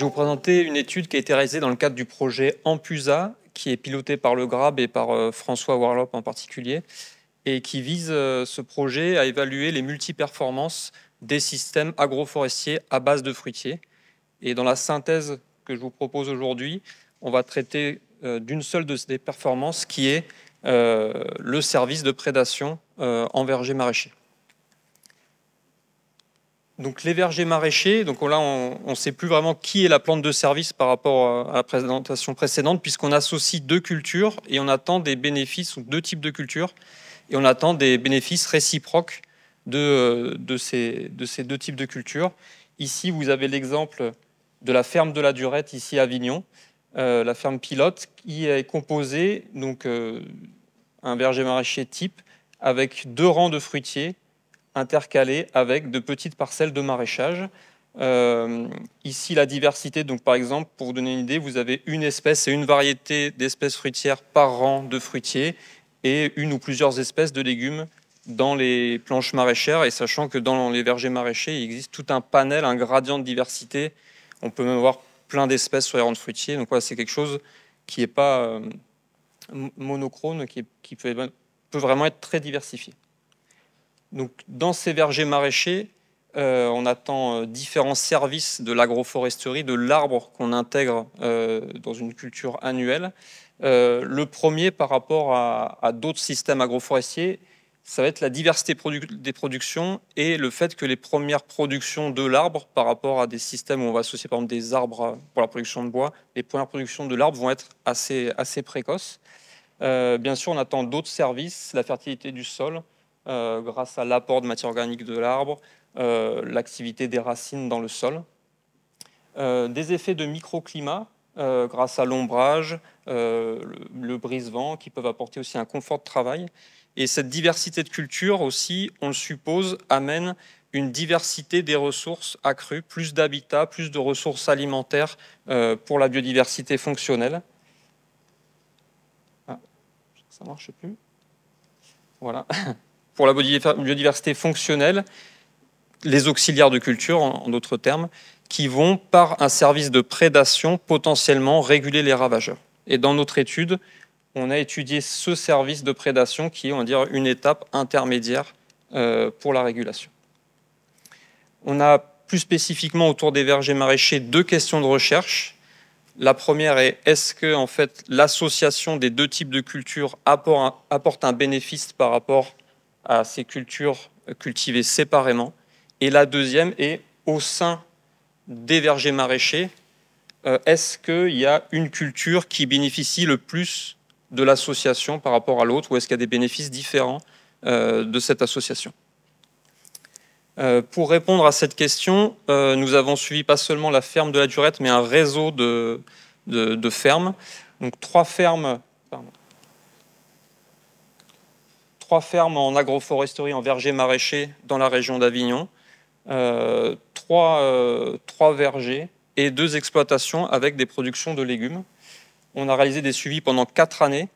vais vous présenter une étude qui a été réalisée dans le cadre du projet Ampusa, qui est piloté par le GRAB et par euh, François Warlop en particulier, et qui vise euh, ce projet à évaluer les multi-performances des systèmes agroforestiers à base de fruitiers. Et dans la synthèse que je vous propose aujourd'hui, on va traiter euh, d'une seule de ces performances qui est le service de prédation en verger maraîcher les vergers maraîchers, donc là on ne sait plus vraiment qui est la plante de service par rapport euh, à la présentation précédente, puisqu'on associe deux cultures et on attend des bénéfices, sont deux types de cultures, et on attend des bénéfices réciproques euh, de, ces, deux types de cultures. Ici vous avez l'exemple de la ferme de la Durette, ici à Avignon, euh, la ferme pilote, qui est composée, donc un verger maraîcher type, avec deux rangs de fruitiers intercalés avec de petites parcelles de maraîchage. Euh, ici, la diversité, donc par exemple, pour vous donner une idée, vous avez une espèce et une variété d'espèces fruitières par rang de fruitiers et une ou plusieurs espèces de légumes dans les planches maraîchères. Et sachant que dans les vergers maraîchers, il existe tout un panel, un gradient de diversité. On peut même voir plein d'espèces sur les rangs de fruitiers. Donc voilà, c'est quelque chose qui n'est pas euh, monochrone, qui, peut vraiment être très diversifié dans ces vergers maraîchers, euh, on attend euh, différents services de l'agroforesterie, de l'arbre qu'on intègre euh, dans une culture annuelle. le premier, par rapport à, d'autres systèmes agroforestiers, ça va être la diversité des productions et le fait que les premières productions de l'arbre, par rapport à des systèmes où on va associer par exemple des arbres pour la production de bois, les premières productions de l'arbre vont être assez précoces. bien sûr, on attend d'autres services, la fertilité du sol, euh, grâce à l'apport de matière organique de l'arbre, euh, l'activité des racines dans le sol. Euh, des effets de microclimat grâce à l'ombrage, le, brise-vent qui peuvent apporter aussi un confort de travail. Et cette diversité de cultures aussi, on le suppose, amène une diversité des ressources accrues, plus d'habitats, plus de ressources alimentaires pour la biodiversité fonctionnelle. Ah, ça marche plus. Voilà. pour la biodiversité fonctionnelle, les auxiliaires de culture, en, d'autres termes, qui vont, par un service de prédation, potentiellement réguler les ravageurs. Et dans notre étude, on a étudié ce service de prédation qui est, on dire, une étape intermédiaire euh, pour la régulation. On a plus spécifiquement autour des vergers maraîchers deux questions de recherche. La première est est-ce que en fait l'association des deux types de cultures apporte un bénéfice par rapport à ces cultures cultivées séparément. Et la deuxième est au sein des vergers maraîchers, euh, est-ce qu'il y a une culture qui bénéficie le plus de l'association par rapport à l'autre ou est-ce qu'il y a des bénéfices différents euh, de cette association euh, Pour répondre à cette question, nous avons suivi pas seulement la ferme de la Durette, mais un réseau de, de, fermes. Donc trois fermes, trois fermes en agroforesterie, en verger maraîcher dans la région d'Avignon, euh, trois, euh, trois, vergers et deux exploitations avec des productions de légumes. On a réalisé des suivis pendant quatre années,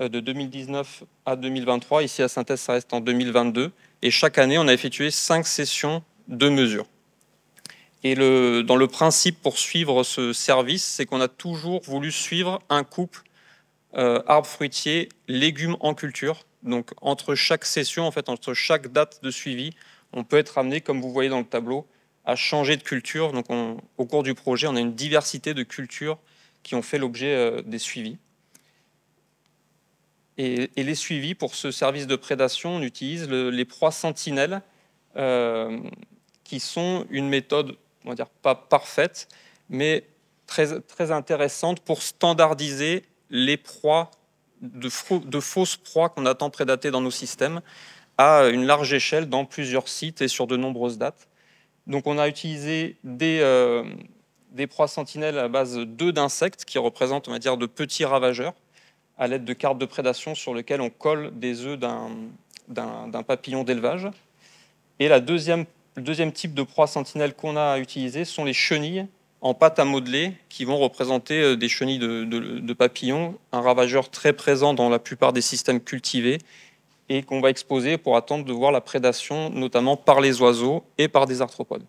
euh, de 2019 à 2023. Ici à Synthèse, ça reste en 2022. Et chaque année, on a effectué cinq sessions de mesures. Et le, dans le principe pour suivre ce service, c'est qu'on a toujours voulu suivre un couple euh, arbres fruitiers, légumes en culture, donc entre chaque session, en fait, entre chaque date de suivi, on peut être amené, comme vous voyez dans le tableau, à changer de culture. Donc on, au cours du projet, on a une diversité de cultures qui ont fait l'objet euh, des suivis. Et, les suivis pour ce service de prédation, on utilise les proies sentinelles, euh, qui sont une méthode, on va dire pas parfaite, mais très, très intéressante pour standardiser les proies de, fausses proies qu'on attend prédater prédatées dans nos systèmes à une large échelle dans plusieurs sites et sur de nombreuses dates. Donc on a utilisé des, euh, proies sentinelles à base d'œufs d'insectes qui représentent, on va de petits ravageurs à l'aide de cartes de prédation sur lesquelles on colle des œufs d'un papillon d'élevage. Et le deuxième type de proies sentinelles qu'on a utilisé sont les chenilles en pâte à modeler qui vont représenter euh, des chenilles de, papillons, un ravageur très présent dans la plupart des systèmes cultivés et qu'on va exposer pour attendre de voir la prédation, notamment par les oiseaux et par des arthropodes.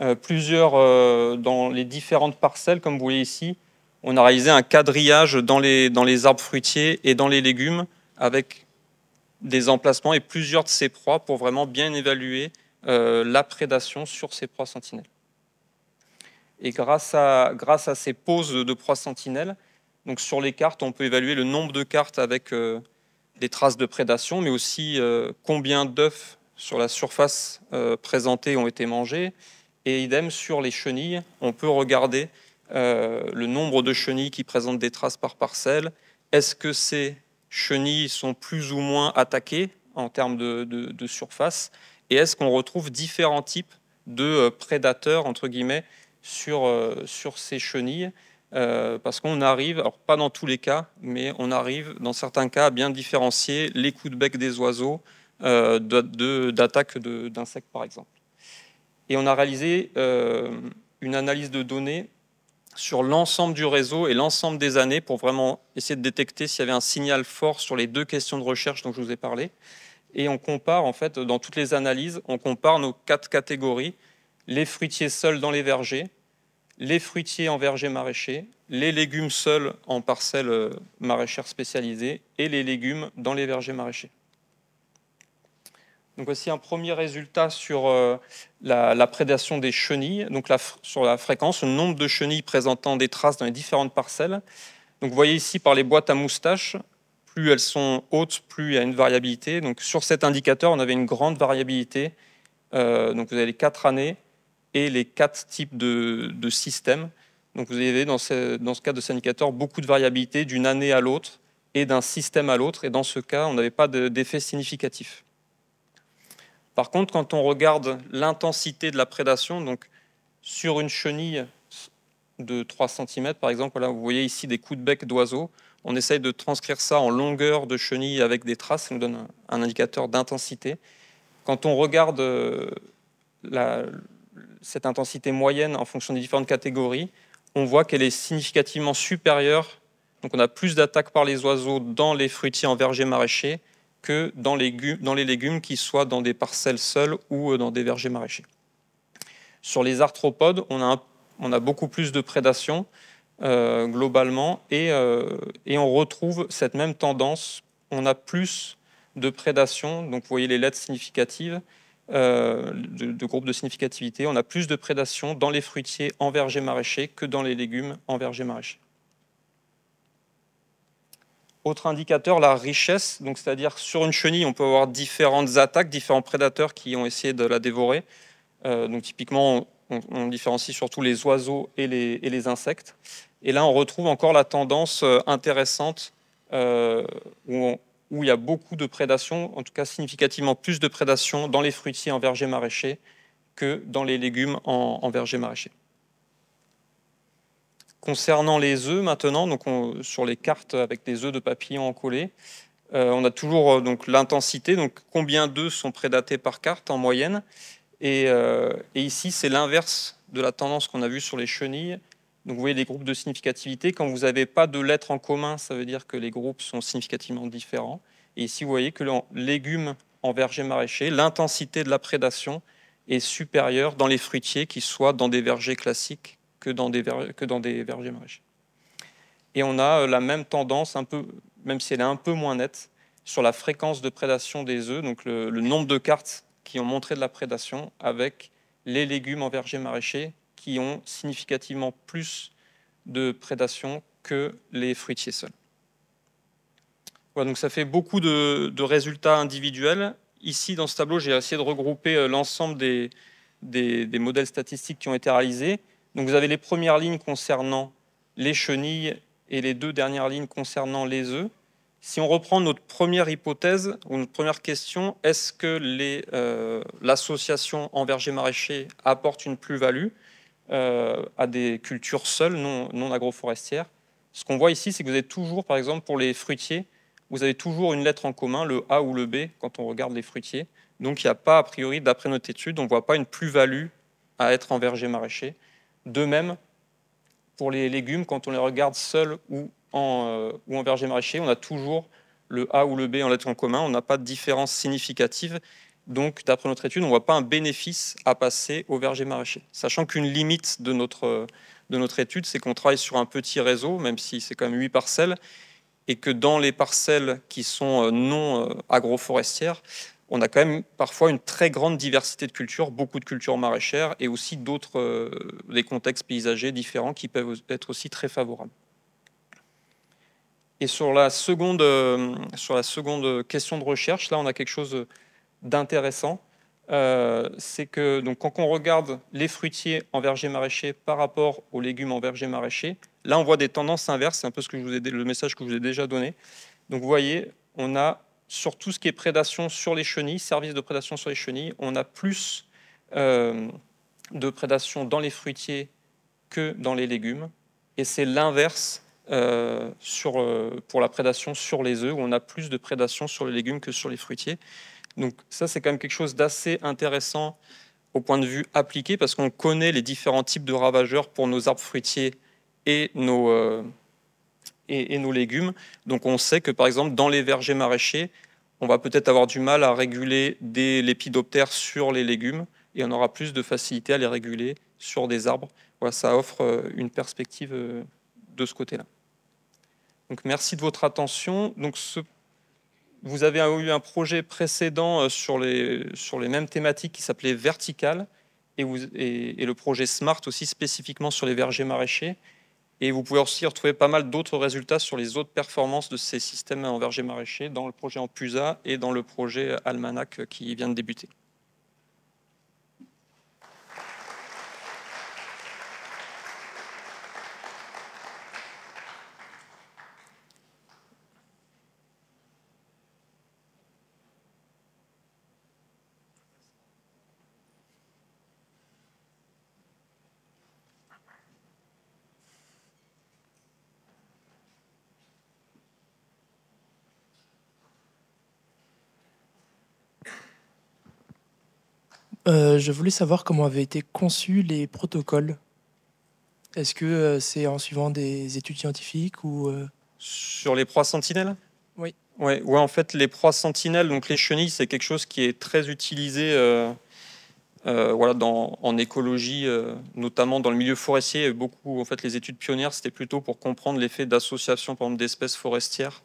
Euh, plusieurs, euh, dans les différentes parcelles, comme vous voyez ici, on a réalisé un quadrillage dans les, arbres fruitiers et dans les légumes avec des emplacements et plusieurs de ces proies pour vraiment bien évaluer la prédation sur ces proies sentinelles. Et grâce à, grâce à ces poses de proies sentinelles, donc sur les cartes, on peut évaluer le nombre de cartes avec euh, des traces de prédation, mais aussi euh, combien d'œufs sur la surface euh, présentée ont été mangés. Et idem sur les chenilles, on peut regarder le nombre de chenilles qui présentent des traces par parcelle. Est-ce que ces chenilles sont plus ou moins attaquées en termes de, de, de surface Et est-ce qu'on retrouve différents types de prédateurs, entre guillemets, euh, sur, ces chenilles. Euh, parce qu'on arrive, alors pas dans tous les cas, mais on arrive dans certains cas à bien différencier les coups de bec des oiseaux euh, d'attaques d'insectes, par exemple. Et on a réalisé euh, une analyse de données sur l'ensemble du réseau et l'ensemble des années pour vraiment essayer de détecter s'il y avait un signal fort sur les deux questions de recherche dont je vous ai parlé. Et on compare, en fait, dans toutes les analyses, on compare nos quatre catégories les fruitiers seuls dans les vergers, les fruitiers en vergers maraîchers, les légumes seuls en parcelles euh, maraîchères spécialisées et les légumes dans les vergers maraîchers. Donc voici un premier résultat sur euh, la, prédation des chenilles, donc sur la fréquence, le nombre de chenilles présentant des traces dans les différentes parcelles. Donc vous voyez ici par les boîtes à moustaches, plus elles sont hautes, plus il y a une variabilité. Donc sur cet indicateur, on avait une grande variabilité. Euh, donc vous avez les quatre années, et les quatre types de, de systèmes. Donc vous avez dans ce, dans ce cas de syndicateur beaucoup de variabilité d'une année à l'autre et d'un système à l'autre. Et dans ce cas, on n'avait pas d'effet significatif. Par contre, quand on regarde l'intensité de la prédation, donc sur une chenille de 3 cm, par exemple, là, vous voyez ici des coups de bec d'oiseaux. On essaye de transcrire ça en longueur de chenille avec des traces, ça nous donne un indicateur d'intensité. Quand on regarde euh, la, cette intensité moyenne en fonction des différentes catégories, on voit qu'elle est significativement supérieure. Donc on a plus d'attaques par les oiseaux dans les fruitiers en vergers maraîchers que dans les, dans les légumes qui soient dans des parcelles seules ou euh, dans des vergers maraîchers. Sur les arthropodes, on a, beaucoup plus de prédation euh, globalement euh, et, on retrouve cette même tendance. On a plus de prédation, donc vous voyez les lettres significatives, euh, de, de, groupes de significativité. On a plus de prédation dans les fruitiers en verger maraîchers que dans les légumes en verger maraîchers. Autre indicateur, la richesse. Donc, c'est-à-dire sur une chenille, on peut avoir différentes attaques, différents prédateurs qui ont essayé de la dévorer. Euh, donc, typiquement, on, différencie surtout les oiseaux et les, insectes. Et là, on retrouve encore la tendance euh, intéressante où on, où il y a beaucoup de prédation, en tout cas significativement plus de prédation dans les fruitiers en verger maraîcher que dans les légumes en, verger maraîcher. Concernant les œufs maintenant, donc sur les cartes avec des œufs de papillon encollés, euh, on a toujours euh, donc l'intensité, donc combien d'œufs sont prédatés par carte en moyenne. Euh, et ici, c'est l'inverse de la tendance qu'on a vue sur les chenilles. Donc vous voyez les groupes de significativité. Quand vous n'avez pas de lettres en commun, ça veut dire que les groupes sont significativement différents. Et ici, vous voyez que les légumes en vergers maraîchers, l'intensité de la prédation est supérieure dans les fruitiers qui soient dans des vergers classiques que dans des, vergers maraîchers. Et on a euh, la même tendance, un peu, même si elle est un peu moins nette, sur la fréquence de prédation des œufs, donc le, nombre de cartes qui ont montré de la prédation avec les légumes en verger maraîchers qui ont significativement plus de prédation que les fruitiers seuls. Voilà, donc ça fait beaucoup de, résultats individuels. Ici, dans ce tableau, j'ai essayé de regrouper euh, l'ensemble des, des, modèles statistiques qui ont été réalisés. Donc vous avez les premières lignes concernant les chenilles et les deux dernières lignes concernant les œufs. Si on reprend notre première hypothèse ou notre première question, est-ce que euh, l'association en verger maraîchers apporte une plus-value euh, à des cultures seules, non, non agroforestières. Ce qu'on voit ici, c'est que vous avez toujours, par exemple, pour les fruitiers, vous avez toujours une lettre en commun, le A ou le B, quand on regarde les fruitiers. Donc il n'y a pas, a priori, d'après notre étude, on ne voit pas une plus-value à être en verger maraîcher. De même, pour les légumes, quand on les regarde seuls ou en, euh, ou en verger maraîcher, on a toujours le A ou le B en lettre en commun, on n'a pas de différence significative. Donc, d'après notre étude, on ne voit pas un bénéfice à passer aux vergers maraîchers. Sachant qu'une limite de notre, de notre étude, c'est qu'on travaille sur un petit réseau, même si c'est quand même 8 parcelles, et que dans les parcelles qui sont euh, non euh, agroforestières, on a quand même parfois une très grande diversité de cultures, beaucoup de cultures maraîchères et aussi d'autres, euh, des contextes paysagers différents qui peuvent être aussi très favorables. Et sur la seconde, sur la seconde question de recherche, là, on a quelque chose d'intéressant, euh, c'est que donc, quand on regarde les fruitiers en verger maraîcher par rapport aux légumes en verger maraîcher, là on voit des tendances inverses, c'est un peu ce que je vous ai, le message que je vous ai déjà donné. Donc vous voyez, on a sur tout ce qui est prédation sur les chenilles, service de prédation sur les chenilles, on a plus euh, de prédation dans les fruitiers que dans les légumes, et c'est l'inverse euh, sur, pour la prédation sur les œufs, où on a plus de prédation sur les légumes que sur les fruitiers. Donc ça, c'est quand même quelque chose d'assez intéressant au point de vue appliqué, parce qu'on connaît les différents types de ravageurs pour nos arbres fruitiers et nos, euh, et, nos légumes. Donc on sait que, par exemple, dans les vergers maraîchers, on va peut-être avoir du mal à réguler des lépidoptères sur les légumes, et on aura plus de facilité à les réguler sur des arbres. Voilà, ça offre euh, une perspective euh, de ce côté-là. Donc merci de votre attention. Donc ce vous avez eu un projet précédent euh, sur les, mêmes thématiques qui s'appelait Vertical et, le projet Smart aussi spécifiquement sur les vergers maraîchers. Et vous pouvez aussi retrouver pas mal d'autres résultats sur les autres performances de ces systèmes en vergers maraîchers dans le projet en PUSA et dans le projet Almanac euh, qui vient de débuter. Euh, je voulais savoir comment avaient été conçus les protocoles. Est-ce que euh, c'est en suivant des études scientifiques ou euh, Sur les proies sentinelles Oui. Oui. en fait, les proies sentinelles, donc les chenilles, c'est quelque chose qui est très utilisé voilà, en écologie, notamment dans le milieu forestier. beaucoup, en fait, les études pionnières, c'était plutôt pour comprendre l'effet d'association, d'espèces forestières.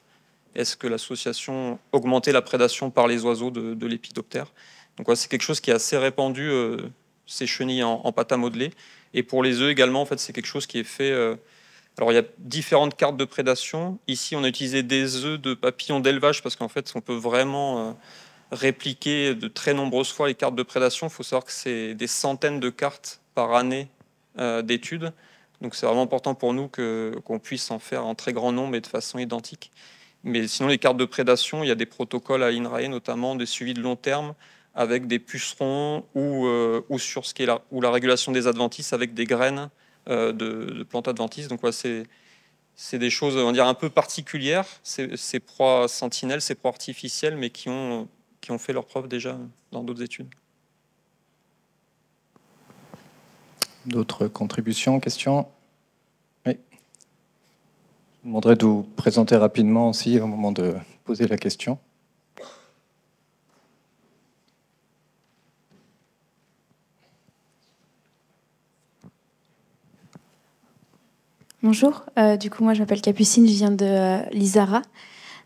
Est-ce que l'association augmentait la prédation par les oiseaux de, de l'épidoptère donc c'est quelque chose qui est assez répandu, euh, ces chenilles en, pâte à modeler. Et pour les œufs également, en fait, c'est quelque chose qui est fait. Euh, alors il y a différentes cartes de prédation. Ici, on a utilisé des œufs de papillons d'élevage parce qu'en fait, on peut vraiment euh, répliquer de très nombreuses fois les cartes de prédation. Il faut savoir que c'est des centaines de cartes par année d'études. Donc c'est vraiment important pour nous qu'on puisse en faire en très grand nombre et de façon identique. Mais sinon, les cartes de prédation, il y a des protocoles à INRAE, notamment des suivis de long terme, avec des pucerons euh, ou, sur ce qui est la, ou la régulation des adventices avec des graines euh, de, plantes adventices. Donc, voilà, c'est c'est des choses, on dire, un peu particulières, ces, proies sentinelles, ces proies artificielles, mais qui ont, qui ont fait leur preuve déjà dans d'autres études. D'autres contributions, questions Oui. Je vous demanderai de vous présenter rapidement aussi au moment de poser la question. Bonjour, euh, du coup moi je m'appelle Capucine, je viens de euh, l'ISARA.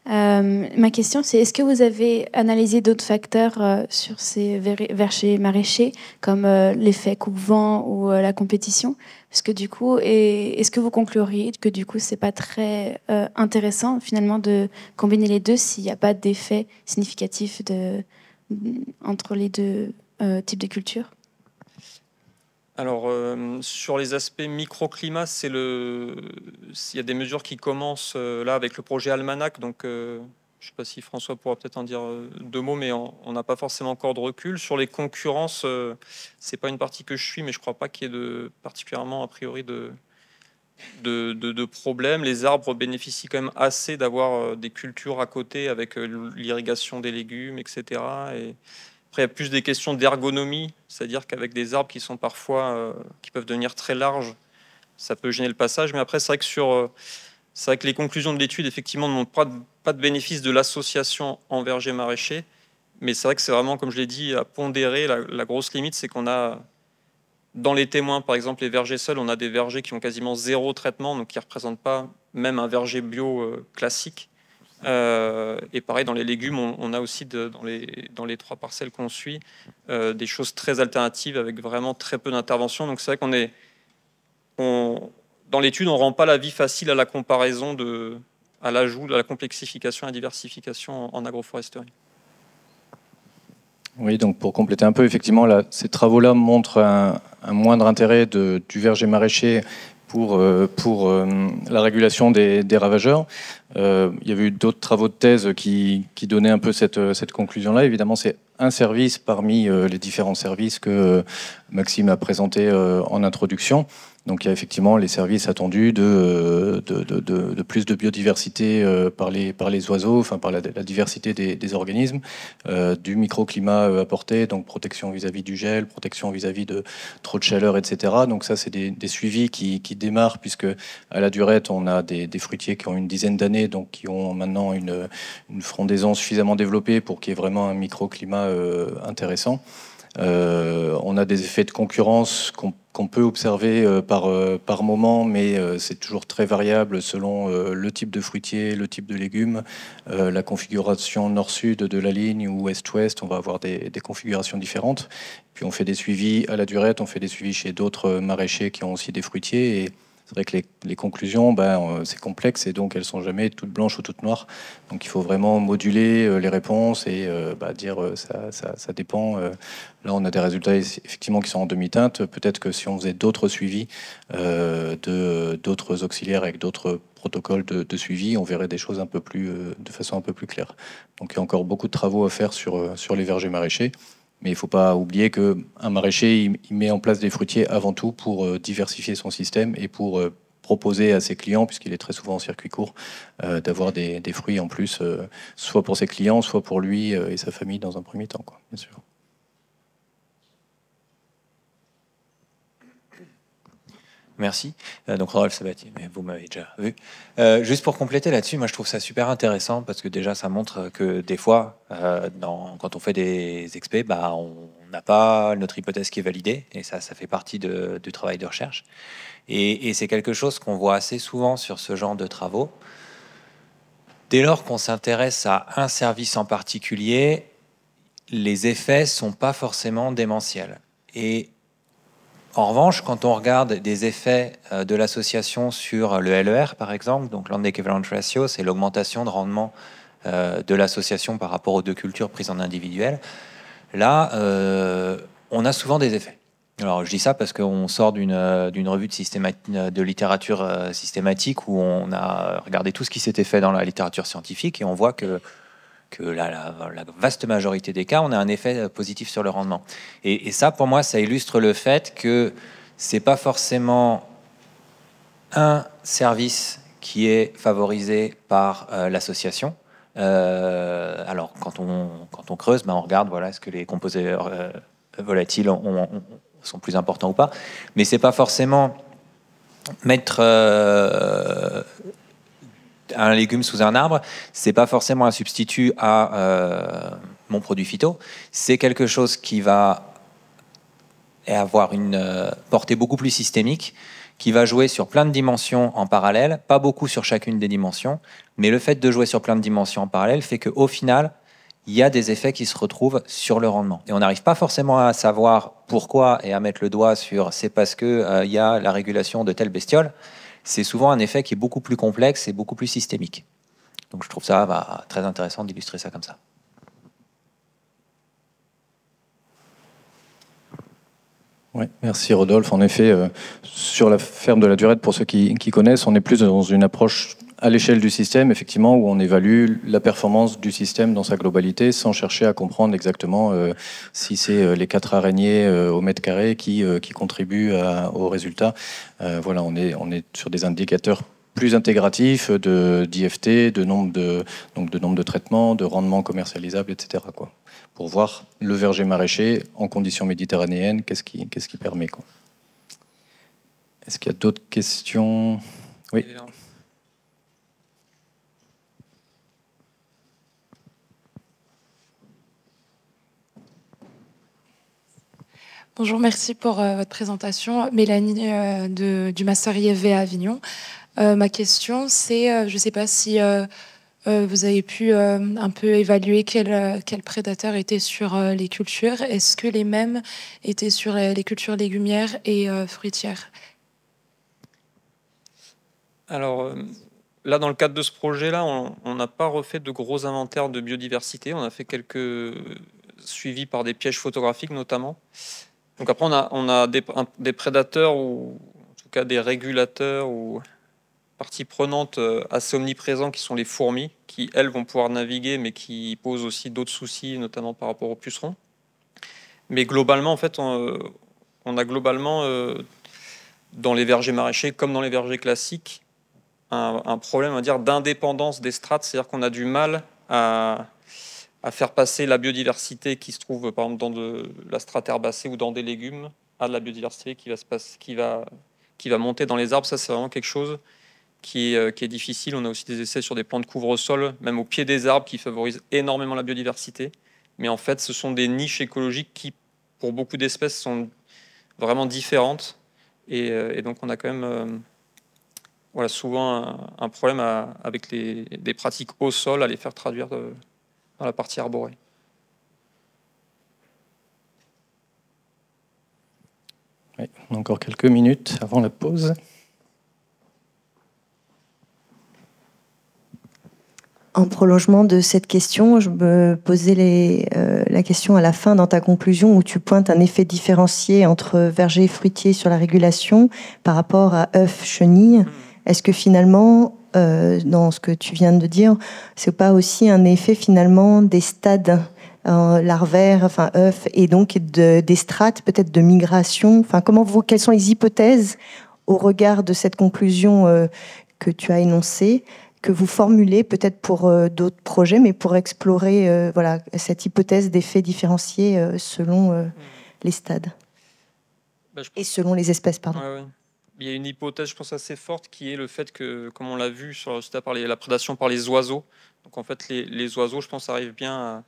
Euh, ma question c'est est-ce que vous avez analysé d'autres facteurs sur ces verchers maraîchers comme l'effet coupe-vent ou la compétition Parce que du coup, est-ce que vous concluriez que du coup c'est pas très intéressant finalement de combiner les deux s'il n'y a pas d'effet significatif entre les deux types de cultures alors, euh, sur les aspects microclimat, c'est le... il y a des mesures qui commencent euh, là avec le projet Almanac. Donc, euh, je ne sais pas si François pourra peut-être en dire deux mots, mais on n'a pas forcément encore de recul. Sur les concurrences, ce c'est pas une partie que je suis, mais je ne crois pas qu'il y ait de, particulièrement, a priori, de, de, de problèmes. Les arbres bénéficient quand même assez d'avoir des cultures à côté avec l'irrigation des légumes, etc. Et après, il y a plus des questions d'ergonomie, c'est-à-dire qu'avec des arbres qui sont parfois, euh, qui peuvent devenir très larges, ça peut gêner le passage. Mais après, c'est vrai que sur, euh, les conclusions de l'étude effectivement ne montrent pas de, bénéfice de l'association en vergers maraîchers. Mais c'est vrai que c'est vraiment, comme je l'ai dit, à pondérer. La, la grosse limite, c'est qu'on a dans les témoins, par exemple, les vergers seuls, on a des vergers qui ont quasiment zéro traitement, donc qui ne représentent pas même un verger bio euh, classique. Euh, et pareil, dans les légumes, on, a aussi de, dans, les, dans les trois parcelles qu'on suit euh, des choses très alternatives avec vraiment très peu d'intervention. Donc c'est vrai qu'on est... On, dans l'étude, on ne rend pas la vie facile à la comparaison, de, à l'ajout, à la complexification à la diversification en, agroforesterie. Oui, donc pour compléter un peu, effectivement, ces travaux-là montrent un, moindre intérêt du verger maraîcher pour, euh, euh, la régulation des, ravageurs. Euh, il y avait eu d'autres travaux de thèse qui, donnaient un peu cette, cette conclusion-là. Évidemment, c'est un service parmi les différents services que Maxime a présenté en introduction. Donc il y a effectivement les services attendus de, euh, plus de biodiversité euh, par les, oiseaux, par la, diversité des, organismes, euh, du microclimat apporté, donc protection vis-à-vis du gel, protection vis-à-vis de trop de chaleur, etc. Donc ça c'est des, suivis qui, démarrent puisque à la durette on a des, fruitiers qui ont une dizaine d'années, donc qui ont maintenant une, frondaison suffisamment développée pour qu'il y ait vraiment un microclimat intéressant. Euh, on a des effets de concurrence qu'on peut observer euh, par, euh, par moment, mais c'est toujours très variable selon le type de fruitier, le type de légumes, la configuration nord-sud de la ligne ou est-ouest, on va avoir des, configurations différentes. Puis on fait des suivis à la durette, on fait des suivis chez d'autres maraîchers qui ont aussi des fruitiers. Et c'est vrai que les, conclusions, ben, euh, c'est complexe et donc elles sont jamais toutes blanches ou toutes noires. Donc il faut vraiment moduler euh, les réponses et euh, bah, dire ça, ça, dépend. Là, on a des résultats effectivement qui sont en demi-teinte. Peut-être que si on faisait d'autres suivis de d'autres auxiliaires avec d'autres protocoles de, de, suivi, on verrait des choses un peu plus, de façon un peu plus claire. Donc il y a encore beaucoup de travaux à faire sur, sur les vergers maraîchers. Mais il ne faut pas oublier qu'un maraîcher, il, met en place des fruitiers avant tout pour euh, diversifier son système et pour euh, proposer à ses clients, puisqu'il est très souvent en circuit court, euh, d'avoir des, fruits en plus, soit pour ses clients, soit pour lui et sa famille dans un premier temps, bien sûr. Merci. Euh, donc Rodolphe Sabatier, mais vous m'avez déjà vu. Euh, juste pour compléter là-dessus, moi je trouve ça super intéressant parce que déjà ça montre que des fois, euh, dans, quand on fait des experts bah, on n'a pas notre hypothèse qui est validée et ça, ça fait partie du travail de recherche. Et, et c'est quelque chose qu'on voit assez souvent sur ce genre de travaux. Dès lors qu'on s'intéresse à un service en particulier, les effets sont pas forcément démentiels. Et en revanche, quand on regarde des effets euh, de l'association sur le LER, par exemple, donc Land Equivalent Ratio, c'est l'augmentation de rendement euh, de l'association par rapport aux deux cultures prises en individuel, là, euh, on a souvent des effets. Alors, je dis ça parce qu'on sort d'une revue de, de, littérature systématique où on a regardé tout ce qui s'était fait dans la littérature scientifique et on voit que que la, la, vaste majorité des cas, on a un effet euh, positif sur le rendement. Et, ça, pour moi, ça illustre le fait que c'est pas forcément un service qui est favorisé par euh, l'association. Euh, alors, quand on, quand on creuse, ben, on regarde, voilà, est-ce que les composés volatiles sont plus importants ou pas. Mais c'est pas forcément mettre un légume sous un arbre, ce n'est pas forcément un substitut à euh, mon produit phyto. C'est quelque chose qui va avoir une euh, portée beaucoup plus systémique, qui va jouer sur plein de dimensions en parallèle, pas beaucoup sur chacune des dimensions, mais le fait de jouer sur plein de dimensions en parallèle fait qu'au final, il y a des effets qui se retrouvent sur le rendement. Et on n'arrive pas forcément à savoir pourquoi et à mettre le doigt sur c'est parce que euh, il y a la régulation de telle bestiole c'est souvent un effet qui est beaucoup plus complexe et beaucoup plus systémique. Donc je trouve ça bah, très intéressant d'illustrer ça comme ça. merci Rodolphe. En effet, euh, sur la ferme de la Durette, pour ceux qui, qui, connaissent, on est plus dans une approche à l'échelle du système, effectivement, où on évalue la performance du système dans sa globalité, sans chercher à comprendre exactement euh, si c'est euh, les quatre araignées euh, au mètre carré qui, contribuent au résultat. voilà, on est, on est sur des indicateurs plus intégratifs de d'IFT, de nombre de, donc de nombre de traitements, de rendement commercialisable, etc. Quoi, pour voir le verger maraîcher en conditions méditerranéennes, qu'est-ce qui, qu'est-ce qui permet. Quoi. Est-ce qu'il y a d'autres questions Oui. Bonjour, merci pour euh, votre présentation. Mélanie euh, du Master IFV à Avignon. Euh, ma question, c'est, je ne sais pas si vous avez pu un peu évaluer quels quel prédateurs étaient sur les cultures. Est-ce que les mêmes étaient sur les cultures légumières et fruitières Alors, là, dans le cadre de ce projet-là, on n'a pas refait de gros inventaires de biodiversité. On a fait quelques suivis par des pièges photographiques notamment. Donc après, on a, des, prédateurs ou en tout cas des régulateurs ou parties prenantes euh, assez omniprésentes, qui sont les fourmis, qui elles vont pouvoir naviguer, mais qui posent aussi d'autres soucis, notamment par rapport aux pucerons. Mais globalement, en fait, on, euh, a globalement euh, dans les vergers maraîchers comme dans les vergers classiques un, problème, à dire, d'indépendance des strates, c'est-à-dire qu'on a du mal à à faire passer la biodiversité qui se trouve par exemple dans de, la strate herbacée ou dans des légumes à de la biodiversité qui va, se qui va, qui va monter dans les arbres. Ça, c'est vraiment quelque chose qui est, euh, qui est, difficile. On a aussi des essais sur des plantes couvre-sol, même au pied des arbres, qui favorisent énormément la biodiversité. Mais en fait, ce sont des niches écologiques qui, pour beaucoup d'espèces, sont vraiment différentes. Et, euh, donc, on a quand même euh, voilà, souvent un, problème avec les, des pratiques au sol à les faire traduire la partie arborée. encore quelques minutes avant la pause. En prolongement de cette question, je me posais euh, la question à la fin dans ta conclusion où tu pointes un effet différencié entre vergers et fruitiers sur la régulation par rapport à œufs, chenilles. Est-ce que finalement, euh, dans ce que tu viens de dire, c'est pas aussi un effet finalement des stades euh, larvaires, enfin œufs, et donc des strates peut-être de migration Enfin, comment quelles sont les hypothèses au regard de cette conclusion euh, que tu as énoncée que vous formulez peut-être pour euh, d'autres projets, mais pour explorer voilà, cette hypothèse d'effet différenciés selon hmm. les stades bah, et selon les espèces, pardon il y a une hypothèse, je pense, assez forte qui est le fait que, comme on l'a vu sur le par les, la prédation par les oiseaux, donc en fait, les, oiseaux, je pense, arrivent bien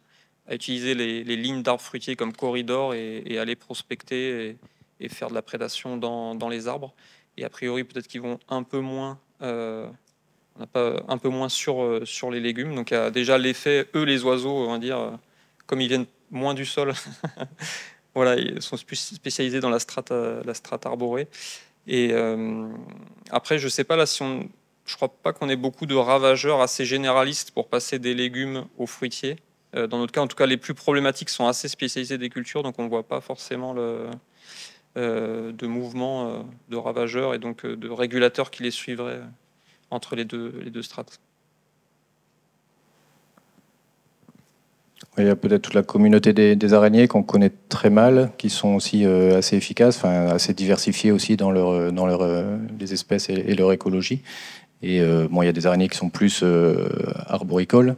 à, utiliser les, lignes d'arbres fruitiers comme corridor et, à aller prospecter et, faire de la prédation dans, les arbres. Et a priori, peut-être qu'ils vont un peu moins. Euh, on n'a pas un peu moins sur, euh, sur les légumes. Donc, il y a déjà l'effet, eux, les oiseaux, on va dire, euh, comme ils viennent moins du sol, voilà, ils sont plus spécialisés dans la strate, la strate arborée. Et euh, après, je sais pas là si on. Je crois pas qu'on ait beaucoup de ravageurs assez généralistes pour passer des légumes aux fruitiers. Euh, dans notre cas, en tout cas, les plus problématiques sont assez spécialisées des cultures, donc on ne voit pas forcément le, euh, de mouvement de ravageurs et donc de régulateurs qui les suivraient entre les deux, les deux strates. Il y a peut-être toute la communauté des, araignées qu'on connaît très mal, qui sont aussi euh, assez efficaces, enfin, assez diversifiées aussi dans, leur, euh, dans euh, les espèces et, leur écologie. Et bon, il y a des araignées qui sont plus arboricoles,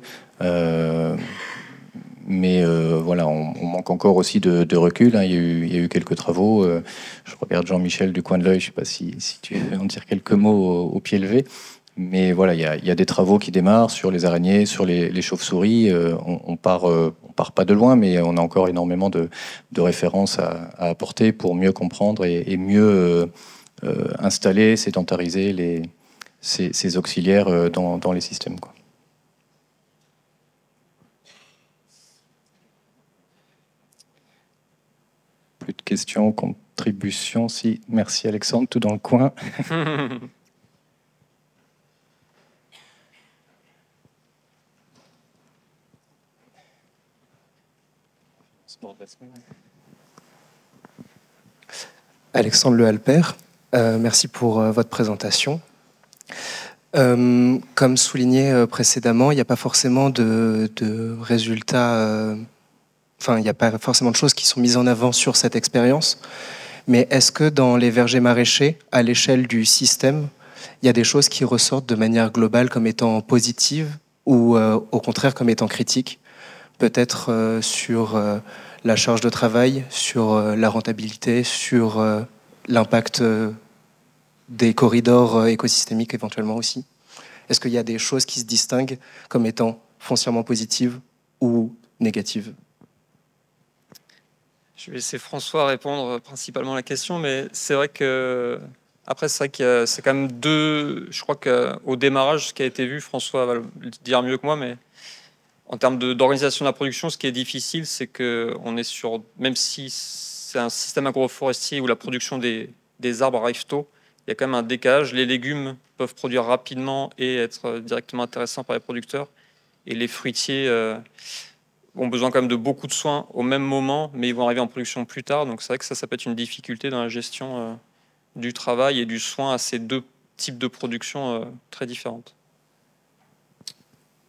mais voilà, on, manque encore aussi de, recul. Hein. Il, y a eu, quelques travaux. je regarde Jean-Michel du coin de l'œil, je ne sais pas si, tu veux en dire quelques mots au pied levé. Mais voilà, il y a, des travaux qui démarrent sur les araignées, sur les, chauves-souris. Euh, on, ne part, euh, on part pas de loin, mais on a encore énormément de, références à, apporter pour mieux comprendre et, mieux euh, installer, sédentariser les, ces, auxiliaires dans, les systèmes. Plus de questions, contributions, si. Merci Alexandre, tout dans le coin. Alexandre Le euh, merci pour euh, votre présentation. Euh, comme souligné précédemment, il n'y a pas forcément de, de résultats, enfin, il n'y a pas forcément de choses qui sont mises en avant sur cette expérience. Mais est-ce que dans les vergers maraîchers, à l'échelle du système, il y a des choses qui ressortent de manière globale comme étant positives ou au contraire comme étant critiques peut-être euh, sur euh, la charge de travail, sur euh, la rentabilité, sur l'impact des corridors écosystémiques éventuellement aussi Est-ce qu'il y a des choses qui se distinguent comme étant foncièrement positives ou négatives Je vais laisser François répondre principalement à la question, mais c'est vrai que après, c'est vrai que c'est quand même deux. Je crois qu'au démarrage, ce qui a été vu, François va le dire mieux que moi, mais en termes d'organisation de, la production, ce qui est difficile, c'est que on est sur, même si c'est un système agroforestier où la production des, arbres arrive tôt, il y a quand même un décalage. Les légumes peuvent produire rapidement et être directement intéressants par les producteurs. Et les fruitiers euh, ont besoin quand même de beaucoup de soins au même moment, mais ils vont arriver en production plus tard. Donc c'est vrai que ça, peut être une difficulté dans la gestion euh, du travail et du soin à ces deux types de production euh, très différentes.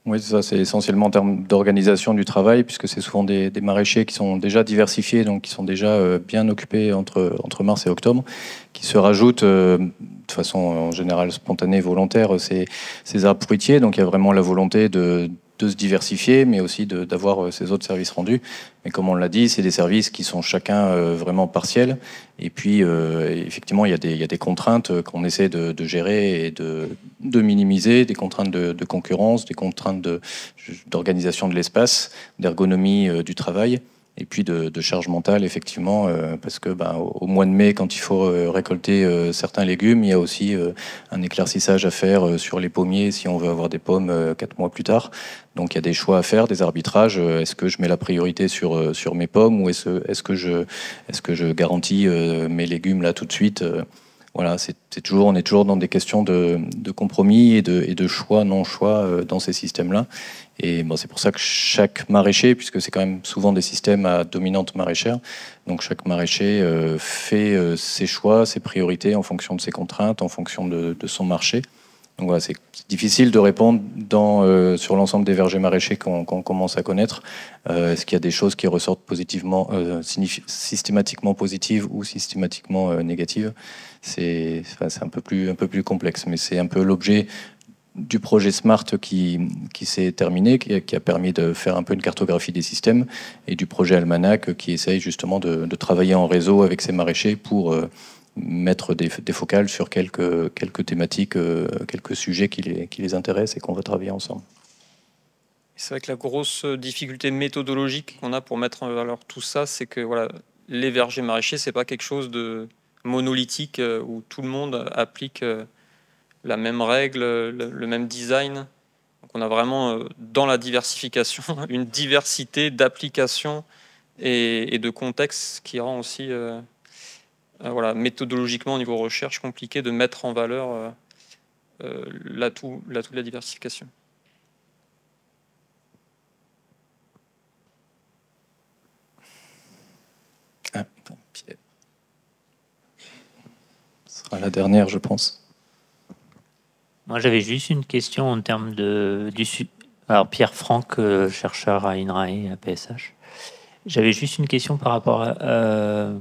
Oui, ça, c'est essentiellement en termes d'organisation du travail, puisque c'est souvent des, maraîchers qui sont déjà diversifiés, donc qui sont déjà euh, bien occupés entre, entre mars et octobre, qui se rajoutent euh, de façon en général spontanée, volontaire, euh, ces, ces arbres fruitiers. Donc il y a vraiment la volonté de de se diversifier, mais aussi d'avoir euh, ces autres services rendus. Mais comme on l'a dit, c'est des services qui sont chacun euh, vraiment partiels. Et puis, euh, effectivement, il y, a des, contraintes qu'on essaie de, gérer et de, minimiser, des contraintes de concurrence, des contraintes d'organisation de, l'espace, d'ergonomie du travail. Et puis de, charge mentale, effectivement, euh, parce que ben, au, mois de mai, quand il faut euh, récolter euh, certains légumes, il y a aussi un éclaircissage à faire sur les pommiers si on veut avoir des pommes quatre mois plus tard. Donc il y a des choix à faire, des arbitrages. Est-ce que je mets la priorité sur, sur mes pommes ou est-ce est que, je, est -ce que je garantis mes légumes là tout de suite voilà, c'est toujours, on est toujours dans des questions de, compromis et de, choix, non choix euh, dans ces systèmes-là. Et bon, c'est pour ça que chaque maraîcher, puisque c'est quand même souvent des systèmes à dominante maraîchère, donc chaque maraîcher euh, fait euh, ses choix, ses priorités en fonction de ses contraintes, en fonction de son marché c'est difficile de répondre dans, euh, sur l'ensemble des vergers maraîchers qu'on commence à connaître. Euh, est-ce qu'il y a des choses qui ressortent positivement, euh, systématiquement positives ou systématiquement négatives C'est un, peu plus, un peu plus complexe, mais c'est un peu l'objet du projet SMART qui, qui s'est terminé, qui, a permis de faire un peu une cartographie des systèmes, et du projet Almanac qui essaye justement de, de travailler en réseau avec ces maraîchers pour mettre des, focales sur quelques, quelques thématiques, euh, quelques sujets qui les, qui les intéressent et qu'on va travailler ensemble. C'est vrai que la grosse difficulté méthodologique qu'on a pour mettre en euh, valeur tout ça, c'est que voilà, les vergers maraîchers, c'est pas quelque chose de monolithique euh, où tout le monde applique la même règle, le, même design. Donc on a vraiment dans la diversification une diversité d'applications et, et, de contextes qui rend aussi euh, voilà, méthodologiquement au niveau recherche, compliqué de mettre en valeur euh, euh, l'atout de la diversification. Ah, Ce sera la dernière, je pense. Moi, j'avais juste une question en termes de du alors Pierre Franck, chercheur à INRAE à PSH. J'avais juste une question par rapport à,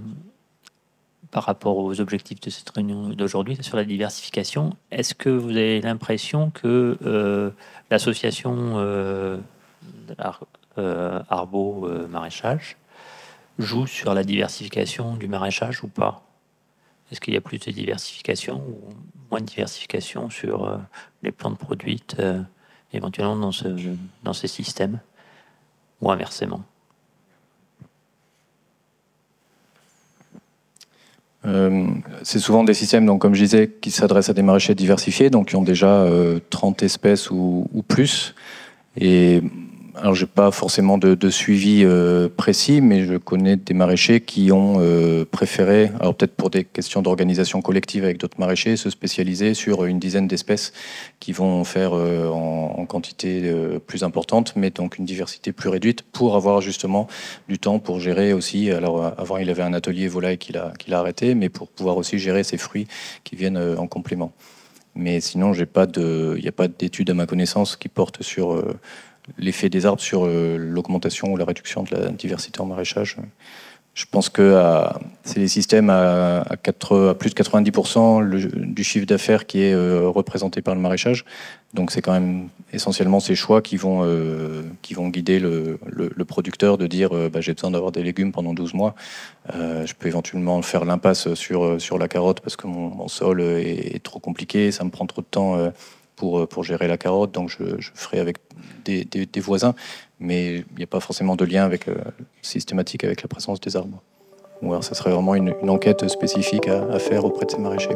par rapport aux objectifs de cette réunion d'aujourd'hui sur la diversification. Est-ce que vous avez l'impression que euh, l'association euh, euh, Arbo Maraîchage joue sur la diversification du maraîchage ou pas Est-ce qu'il y a plus de diversification ou moins de diversification sur les plantes produites éventuellement dans, ce, dans ces systèmes ou inversement Euh, c'est souvent des systèmes, donc, comme je disais, qui s'adressent à des maraîchers diversifiés, donc qui ont déjà 30 euh, espèces ou, ou, plus. Et alors, j'ai pas forcément de, suivi euh, précis, mais je connais des maraîchers qui ont euh, préféré, alors peut-être pour des questions d'organisation collective avec d'autres maraîchers, se spécialiser sur une dizaine d'espèces qui vont faire euh, en, quantité plus importante, mais donc une diversité plus réduite pour avoir justement du temps pour gérer aussi. Alors, avant, il avait un atelier volaille qu'il a, qu'il a arrêté, mais pour pouvoir aussi gérer ses fruits qui viennent en complément. Mais sinon, j'ai pas de, il n'y a pas d'études à ma connaissance qui portent sur l'effet des arbres sur euh, l'augmentation ou la réduction de la diversité en maraîchage. Je pense que c'est les systèmes à, à, plus de 90% du chiffre d'affaires qui est euh, représenté par le maraîchage. Donc c'est quand même essentiellement ces choix qui vont, euh, qui vont guider le, producteur de dire bah, j'ai besoin d'avoir des légumes pendant 12 mois. je peux éventuellement faire l'impasse sur, sur la carotte parce que mon, sol est, trop compliqué, ça me prend trop de temps euh, pour, gérer la carotte, donc je, ferai avec des, voisins, mais il n'y a pas forcément de lien avec, euh, systématique avec la présence des arbres. Ou alors ça serait vraiment une, enquête spécifique à, faire auprès de ces maraîchers.